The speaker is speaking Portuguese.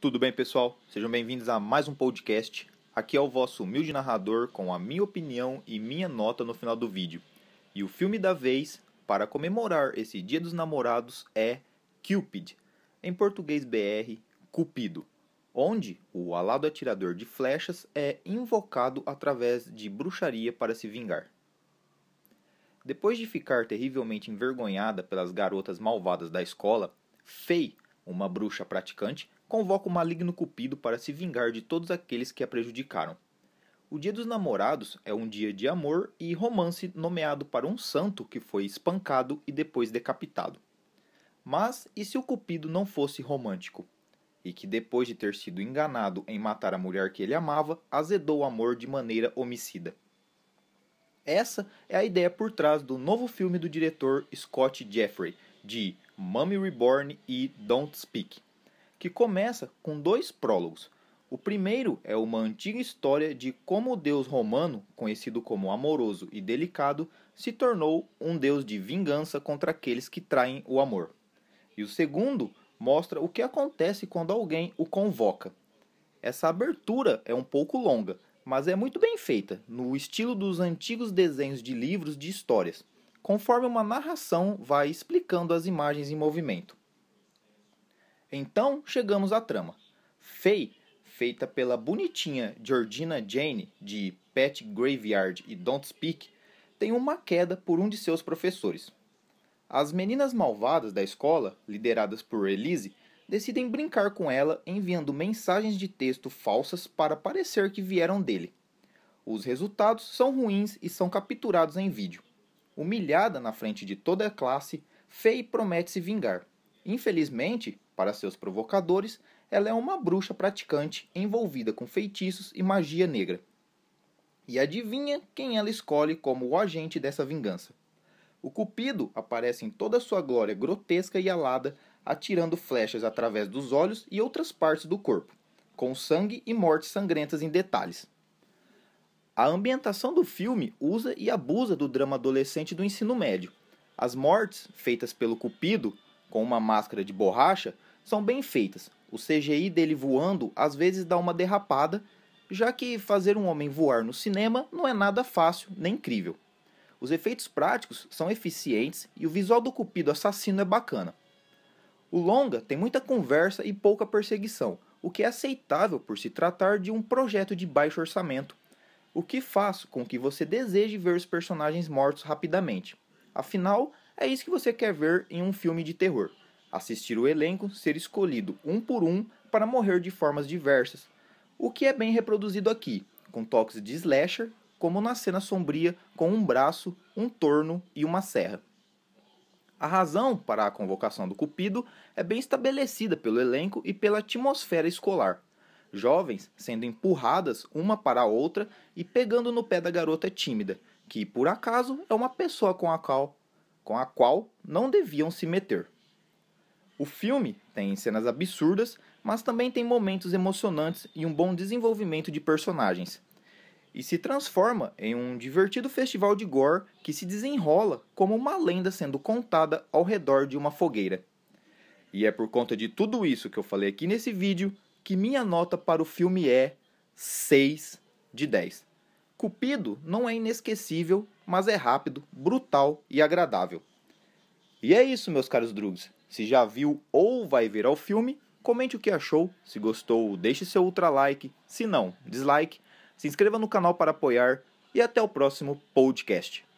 Tudo bem, pessoal? Sejam bem-vindos a mais um podcast. Aqui é o vosso humilde narrador com a minha opinião e minha nota no final do vídeo. E o filme da vez para comemorar esse Dia dos Namorados é Cupid, em português BR, Cupido, onde o alado atirador de flechas é invocado através de bruxaria para se vingar. Depois de ficar terrivelmente envergonhada pelas garotas malvadas da escola, Faye, uma bruxa praticante, convoca o maligno Cupido para se vingar de todos aqueles que a prejudicaram. O Dia dos Namorados é um dia de amor e romance nomeado para um santo que foi espancado e depois decapitado. Mas e se o Cupido não fosse romântico? E que depois de ter sido enganado em matar a mulher que ele amava, azedou o amor de maneira homicida. Essa é a ideia por trás do novo filme do diretor Scott Jeffrey, de Mummy Reborn e Don't Speak, que começa com dois prólogos. O primeiro é uma antiga história de como o deus romano, conhecido como amoroso e delicado, se tornou um deus de vingança contra aqueles que traem o amor. E o segundo mostra o que acontece quando alguém o convoca. Essa abertura é um pouco longa, mas é muito bem feita, no estilo dos antigos desenhos de livros de histórias, conforme uma narração vai explicando as imagens em movimento. Então chegamos à trama. Faye, feita pela bonitinha Georgina Jane de Pet Graveyard e Don't Speak, tem uma queda por um de seus professores. As meninas malvadas da escola, lideradas por Elise, decidem brincar com ela enviando mensagens de texto falsas para parecer que vieram dele. Os resultados são ruins e são capturados em vídeo. Humilhada na frente de toda a classe, Faye promete se vingar. Infelizmente, para seus provocadores, ela é uma bruxa praticante envolvida com feitiços e magia negra. E adivinha quem ela escolhe como o agente dessa vingança? O Cupido aparece em toda sua glória grotesca e alada, atirando flechas através dos olhos e outras partes do corpo, com sangue e mortes sangrentas em detalhes. A ambientação do filme usa e abusa do drama adolescente do ensino médio. As mortes, feitas pelo Cupido, com uma máscara de borracha, são bem feitas. O CGI dele voando às vezes dá uma derrapada, já que fazer um homem voar no cinema não é nada fácil nem incrível. Os efeitos práticos são eficientes e o visual do cupido assassino é bacana. O longa tem muita conversa e pouca perseguição, o que é aceitável por se tratar de um projeto de baixo orçamento, o que faz com que você deseje ver os personagens mortos rapidamente. Afinal, é isso que você quer ver em um filme de terror assistir o elenco ser escolhido um por um para morrer de formas diversas, o que é bem reproduzido aqui, com toques de slasher, como na cena sombria com um braço, um torno e uma serra. A razão para a convocação do Cupido é bem estabelecida pelo elenco e pela atmosfera escolar. Jovens sendo empurradas uma para a outra e pegando no pé da garota tímida, que por acaso é uma pessoa com a qual, com a qual não deviam se meter. O filme tem cenas absurdas, mas também tem momentos emocionantes e um bom desenvolvimento de personagens. E se transforma em um divertido festival de gore que se desenrola como uma lenda sendo contada ao redor de uma fogueira. E é por conta de tudo isso que eu falei aqui nesse vídeo que minha nota para o filme é 6 de 10. Cupido não é inesquecível, mas é rápido, brutal e agradável. E é isso, meus caros drugs. Se já viu ou vai ver ao filme, comente o que achou. Se gostou, deixe seu ultra like. Se não, dislike. Se inscreva no canal para apoiar. E até o próximo podcast.